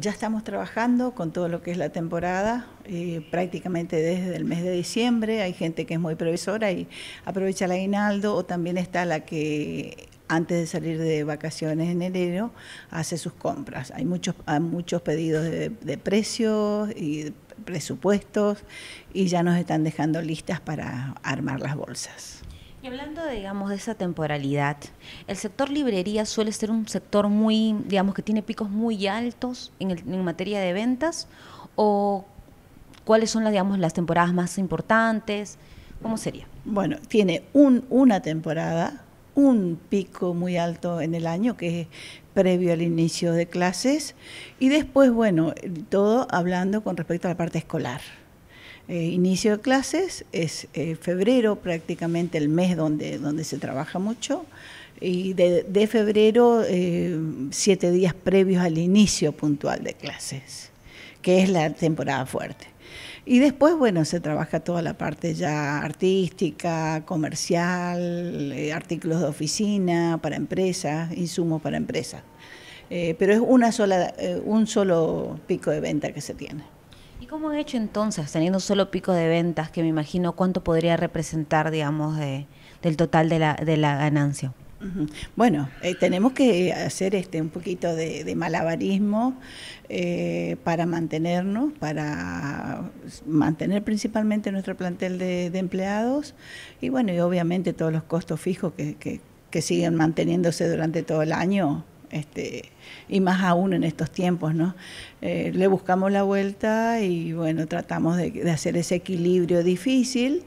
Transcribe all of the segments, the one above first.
Ya estamos trabajando con todo lo que es la temporada, eh, prácticamente desde el mes de diciembre. Hay gente que es muy previsora y aprovecha el aguinaldo, o también está la que antes de salir de vacaciones en enero hace sus compras. Hay muchos, hay muchos pedidos de, precios y presupuestos y ya nos están dejando listas para armar las bolsas. Y hablando, digamos, de esa temporalidad, el sector librería suele ser un sector muy, digamos, que tiene picos muy altos en, el, en materia de ventas, o cuáles son, las, digamos, las temporadas más importantes, ¿cómo sería? Bueno, tiene un, una temporada, un pico muy alto en el año, que es previo al inicio de clases, y después, bueno, todo hablando con respecto a la parte escolar. Eh, inicio de clases, es eh, febrero prácticamente el mes donde, donde se trabaja mucho, y de, febrero eh, siete días previos al inicio puntual de clases, que es la temporada fuerte. Y después, bueno, se trabaja toda la parte ya artística, comercial, artículos de oficina para empresas, insumos para empresas. pero es una sola, un solo pico de venta que se tiene cómo ha hecho entonces, teniendo solo pico de ventas, que me imagino cuánto podría representar, digamos, del total de la, ganancia? Bueno, eh, tenemos que hacer este un poquito de, malabarismo eh, para mantenernos, para mantener principalmente nuestro plantel de, empleados y bueno, y obviamente todos los costos fijos que, que siguen manteniéndose durante todo el año este, y más aún en estos tiempos, ¿no? Eh, le buscamos la vuelta y bueno, tratamos de, hacer ese equilibrio difícil,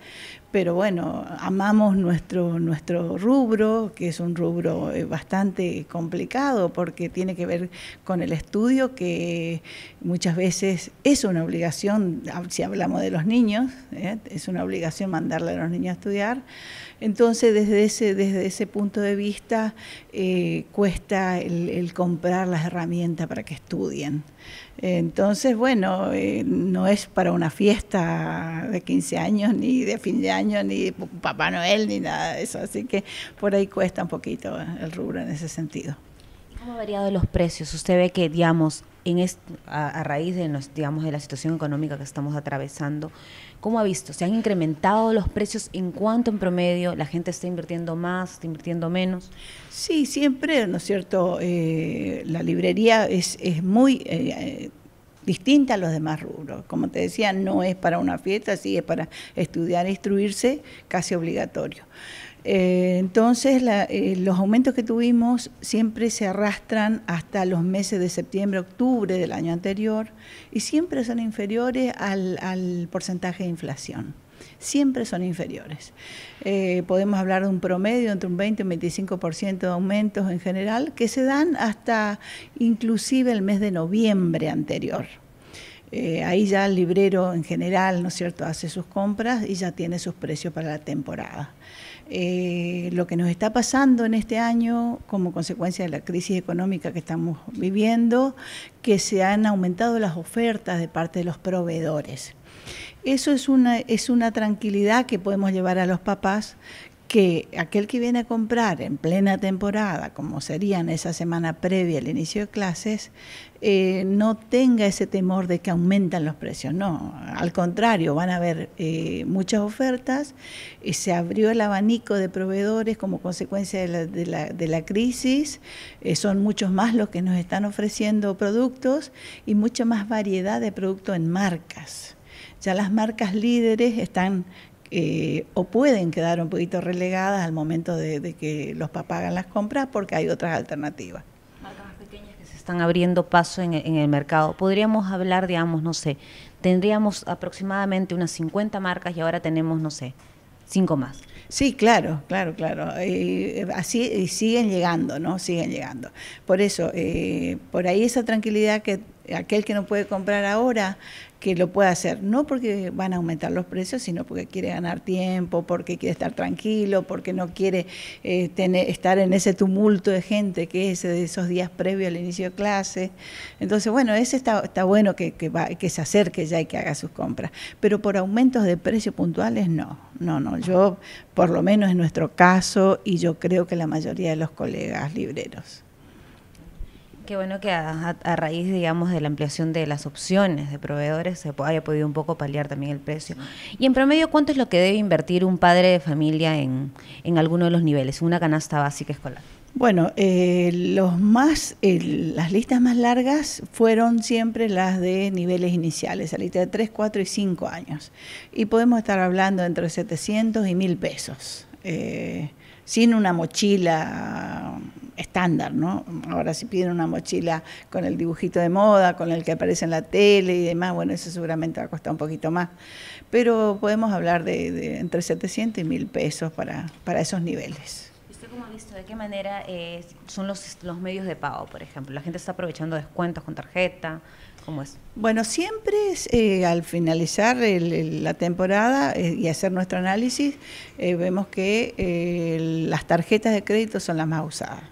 pero bueno, amamos nuestro, nuestro rubro, que es un rubro eh, bastante complicado porque tiene que ver con el estudio, que muchas veces es una obligación, si hablamos de los niños, ¿eh? es una obligación mandarle a los niños a estudiar. Entonces, desde ese, desde ese punto de vista, eh, cuesta el comprar las herramientas para que estudien. Entonces, bueno, eh, no es para una fiesta de 15 años, ni de fin de año, ni de Papá Noel, ni nada de eso. Así que por ahí cuesta un poquito el rubro en ese sentido. ¿Cómo ha variado los precios? Usted ve que, digamos, en a, raíz de, digamos, de la situación económica que estamos atravesando, ¿cómo ha visto? ¿Se han incrementado los precios en cuanto en promedio? ¿La gente está invirtiendo más, está invirtiendo menos? Sí, siempre, ¿no es cierto? Eh, la librería es, muy... Eh, eh, distinta a los demás rubros. Como te decía, no es para una fiesta, sí es para estudiar, instruirse, casi obligatorio. Eh, entonces, eh, los aumentos que tuvimos siempre se arrastran hasta los meses de septiembre, octubre del año anterior y siempre son inferiores al, porcentaje de inflación. Siempre son inferiores. Eh, podemos hablar de un promedio entre un 20 y un 25% de aumentos en general que se dan hasta inclusive el mes de noviembre anterior. ahí ya el librero en general, ¿no es cierto?, hace sus compras y ya tiene sus precios para la temporada. Eh, lo que nos está pasando en este año como consecuencia de la crisis económica que estamos viviendo, que se han aumentado las ofertas de parte de los proveedores. Eso es una, es una tranquilidad que podemos llevar a los papás que aquel que viene a comprar en plena temporada, como serían esa semana previa al inicio de clases, eh, no tenga ese temor de que aumentan los precios. No, al contrario, van a haber eh, muchas ofertas. se abrió el abanico de proveedores como consecuencia de la, de la crisis. Eh, son muchos más los que nos están ofreciendo productos y mucha más variedad de productos en marcas. Ya las marcas líderes están eh, o pueden quedar un poquito relegadas al momento de, que los papás hagan las compras porque hay otras alternativas marcas pequeñas que se están abriendo paso en, el mercado. Podríamos hablar, digamos, no sé, tendríamos aproximadamente unas 50 marcas y ahora tenemos, no sé, cinco más. Sí, claro, claro, claro. Eh, así y siguen llegando, ¿no? Siguen llegando. Por eso, eh, por ahí esa tranquilidad que aquel que no puede comprar ahora, que lo pueda hacer, no porque van a aumentar los precios, sino porque quiere ganar tiempo, porque quiere estar tranquilo, porque no quiere eh, estar en ese tumulto de gente que es de esos días previos al inicio de clase. Entonces, bueno, ese está, bueno que, que se acerque ya y que haga sus compras, pero por aumentos de precios puntuales no, no, no, yo por lo menos en nuestro caso y yo creo que la mayoría de los colegas libreros. Qué bueno que a, raíz, digamos, de la ampliación de las opciones de proveedores se haya podido un poco paliar también el precio. Y en promedio, ¿cuánto es lo que debe invertir un padre de familia en, en alguno de los niveles, una canasta básica escolar? Bueno, eh, los más, eh, las listas más largas fueron siempre las de niveles iniciales, la lista de 3, 4 y 5 años. Y podemos estar hablando entre 700 y 1000 pesos. Eh, sin una mochila estándar, ¿no? Ahora si piden una mochila con el dibujito de moda, con el que aparece en la tele y demás, bueno, eso seguramente va a costar un poquito más. Pero podemos hablar de, entre 700 y 1000 pesos para, esos niveles. ¿Usted cómo ha visto de qué manera eh, son los, los medios de pago, por ejemplo? La gente está aprovechando descuentos con tarjeta, ¿Cómo es? Bueno, siempre eh, al finalizar la temporada eh, y hacer nuestro análisis, eh, vemos que las tarjetas de crédito son las más usadas.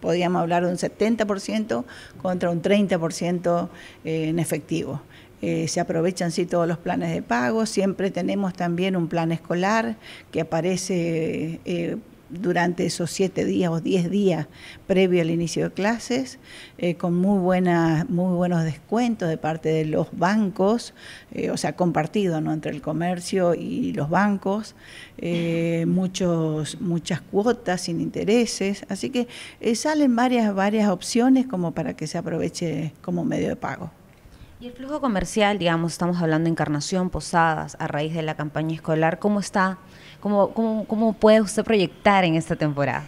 Podríamos hablar de un 70% contra un 30% en efectivo. se aprovechan sí todos los planes de pago, siempre tenemos también un plan escolar que aparece durante esos siete días o diez días previo al inicio de clases, eh, con muy, buenas muy buenos descuentos de parte de los bancos, eh, o sea, compartido ¿no? entre el comercio y los bancos, eh, muchos, muchas cuotas sin intereses, así que salen varias, varias opciones como para que se aproveche como medio de pago. Y el flujo comercial, digamos, estamos hablando de Encarnación, Posadas, a raíz de la campaña escolar, ¿cómo está? ¿Cómo, cómo, cómo puede usted proyectar en esta temporada?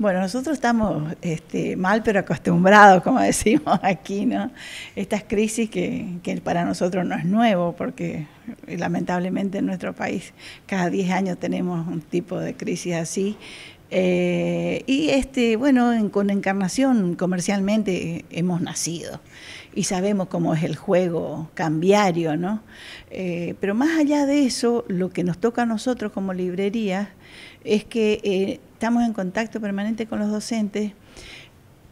Bueno, nosotros estamos este, mal pero acostumbrados, como decimos aquí, ¿no? Estas crisis que, que, para nosotros no es nuevo, porque lamentablemente en nuestro país cada 10 años tenemos un tipo de crisis así, eh, y este, bueno, con Encarnación comercialmente hemos nacido y sabemos cómo es el juego cambiario, ¿no? Eh, pero más allá de eso, lo que nos toca a nosotros como librería es que eh, estamos en contacto permanente con los docentes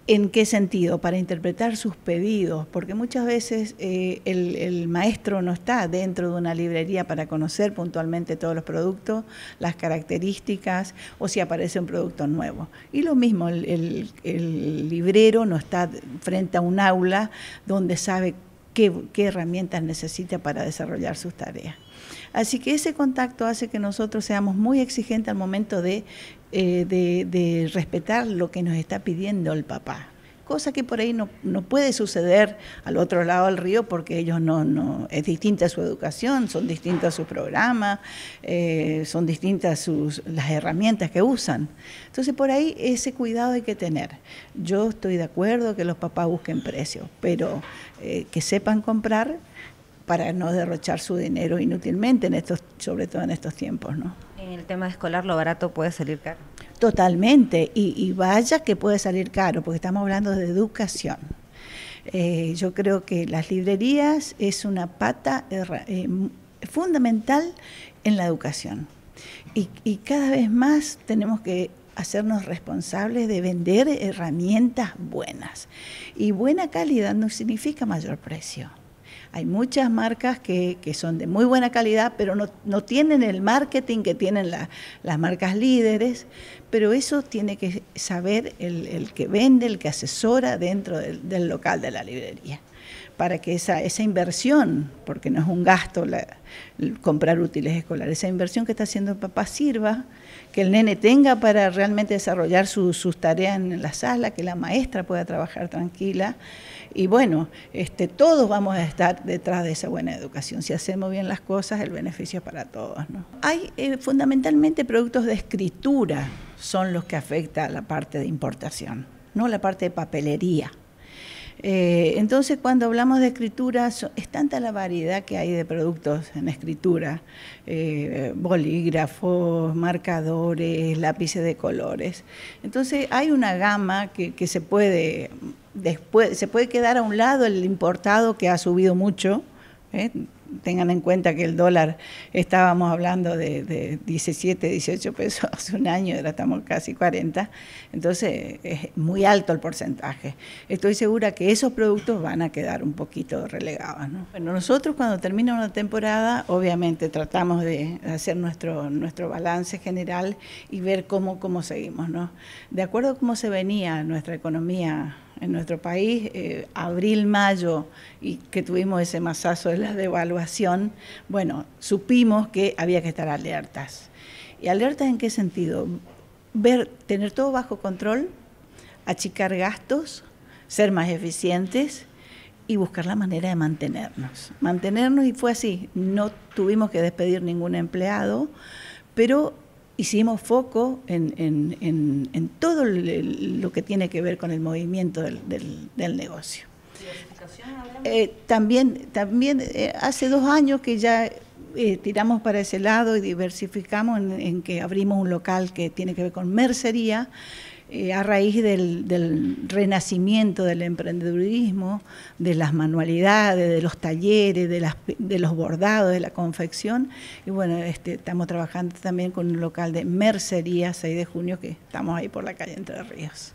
¿En qué sentido? Para interpretar sus pedidos, porque muchas veces eh, el, maestro no está dentro de una librería para conocer puntualmente todos los productos, las características o si aparece un producto nuevo. Y lo mismo, el librero no está frente a un aula donde sabe qué, herramientas necesita para desarrollar sus tareas. Así que ese contacto hace que nosotros seamos muy exigentes al momento de eh, respetar lo que nos está pidiendo el papá cosa que por ahí no, puede suceder al otro lado del río porque ellos no, no es distinta su educación, son distintos sus programas, eh, son distintas sus, las herramientas que usan. Entonces por ahí ese cuidado hay que tener. Yo estoy de acuerdo que los papás busquen precios, pero eh, que sepan comprar para no derrochar su dinero inútilmente en estos, sobre todo en estos tiempos, ¿no? En el tema escolar, lo barato puede salir caro. Totalmente, y, vaya que puede salir caro, porque estamos hablando de educación. Eh, yo creo que las librerías es una pata eh, fundamental en la educación. y cada vez más tenemos que hacernos responsables de vender herramientas buenas. Y buena calidad no significa mayor precio. Hay muchas marcas que, son de muy buena calidad, pero no, tienen el marketing que tienen las marcas líderes, pero eso tiene que saber el, que vende, el que asesora dentro del, local de la librería para que esa, inversión, porque no es un gasto la, comprar útiles escolares, esa inversión que está haciendo el papá sirva que el nene tenga para realmente desarrollar sus tareas en la sala, que la maestra pueda trabajar tranquila. Y bueno, este, todos vamos a estar detrás de esa buena educación. Si hacemos bien las cosas, el beneficio es para todos. Hay eh, fundamentalmente productos de escritura, son los que afectan a la parte de importación, no la parte de papelería. Eh, entonces, cuando hablamos de escritura, es tanta la variedad que hay de productos en escritura, eh, bolígrafos, marcadores, lápices de colores. Entonces, hay una gama que, se puede, después, se puede quedar a un lado el importado que ha subido mucho, eh, tengan en cuenta que el dólar estábamos hablando de, 17, 18 pesos hace un año, ahora estamos casi 40, entonces es muy alto el porcentaje. Estoy segura que esos productos van a quedar un poquito relegados. Bueno, nosotros cuando termina una temporada, obviamente tratamos de hacer nuestro, nuestro balance general y ver cómo, cómo seguimos. ¿no? De acuerdo a cómo se venía nuestra economía en nuestro país, eh, abril, mayo, y que tuvimos ese masazo de las devaluaciones, bueno, supimos que había que estar alertas. ¿Y alertas en qué sentido? Ver, tener todo bajo control, achicar gastos, ser más eficientes y buscar la manera de mantenernos. Mantenernos y fue así. No tuvimos que despedir ningún empleado, pero hicimos foco en, todo lo que tiene que ver con el movimiento del negocio. Eh, también también eh, hace dos años que ya eh, tiramos para ese lado y diversificamos en, que abrimos un local que tiene que ver con mercería. a raíz del, renacimiento del emprendedurismo, de las manualidades, de los talleres, de, los bordados, de la confección. Y bueno, este, estamos trabajando también con un local de mercería 6 de junio que estamos ahí por la calle Entre Ríos.